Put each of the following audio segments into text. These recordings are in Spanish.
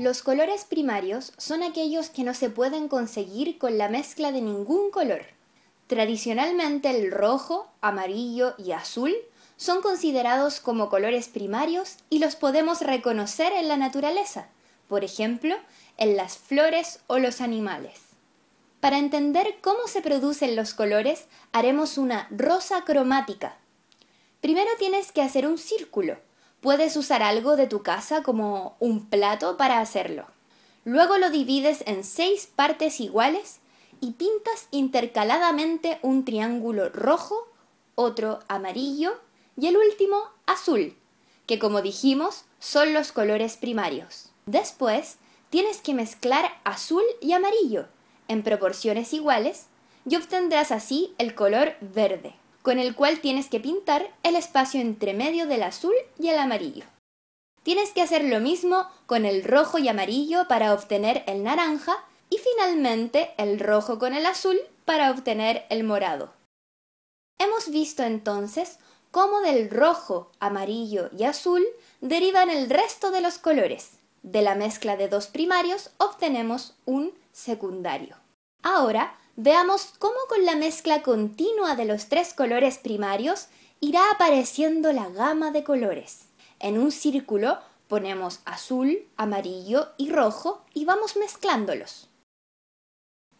Los colores primarios son aquellos que no se pueden conseguir con la mezcla de ningún color. Tradicionalmente el rojo, amarillo y azul son considerados como colores primarios y los podemos reconocer en la naturaleza, por ejemplo, en las flores o los animales. Para entender cómo se producen los colores, haremos una rosa cromática. Primero tienes que hacer un círculo Puedes usar algo de tu casa como un plato para hacerlo. Luego lo divides en seis partes iguales y pintas intercaladamente un triángulo rojo, otro amarillo y el último azul, que como dijimos son los colores primarios. Después tienes que mezclar azul y amarillo en proporciones iguales y obtendrás así el color verde con el cual tienes que pintar el espacio entre medio del azul y el amarillo. Tienes que hacer lo mismo con el rojo y amarillo para obtener el naranja y finalmente el rojo con el azul para obtener el morado. Hemos visto entonces cómo del rojo, amarillo y azul derivan el resto de los colores. De la mezcla de dos primarios obtenemos un secundario. Ahora veamos cómo con la mezcla continua de los tres colores primarios irá apareciendo la gama de colores. En un círculo ponemos azul, amarillo y rojo y vamos mezclándolos.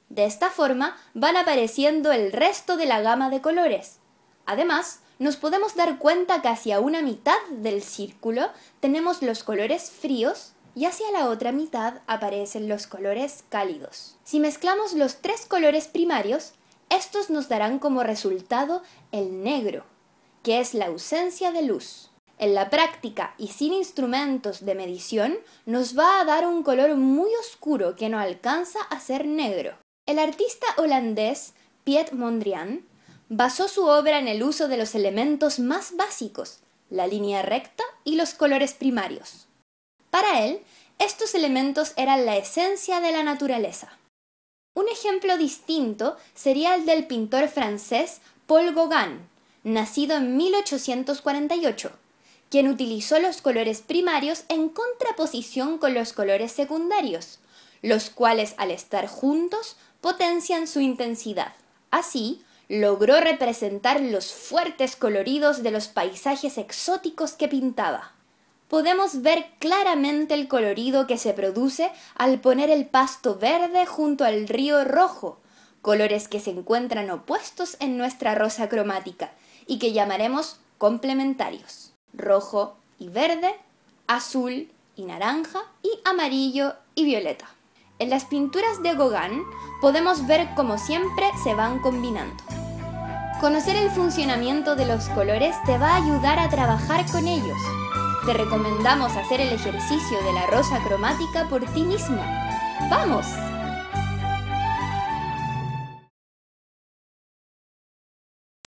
De esta forma van apareciendo el resto de la gama de colores. Además, nos podemos dar cuenta que hacia una mitad del círculo tenemos los colores fríos y hacia la otra mitad aparecen los colores cálidos. Si mezclamos los tres colores primarios, estos nos darán como resultado el negro, que es la ausencia de luz. En la práctica y sin instrumentos de medición, nos va a dar un color muy oscuro que no alcanza a ser negro. El artista holandés Piet Mondrian basó su obra en el uso de los elementos más básicos, la línea recta y los colores primarios. Para él, estos elementos eran la esencia de la naturaleza. Un ejemplo distinto sería el del pintor francés Paul Gauguin, nacido en 1848, quien utilizó los colores primarios en contraposición con los colores secundarios, los cuales al estar juntos potencian su intensidad. Así, logró representar los fuertes coloridos de los paisajes exóticos que pintaba podemos ver claramente el colorido que se produce al poner el pasto verde junto al río rojo, colores que se encuentran opuestos en nuestra rosa cromática y que llamaremos complementarios. Rojo y verde, azul y naranja y amarillo y violeta. En las pinturas de Gauguin podemos ver cómo siempre se van combinando. Conocer el funcionamiento de los colores te va a ayudar a trabajar con ellos te recomendamos hacer el ejercicio de la rosa cromática por ti misma. ¡Vamos!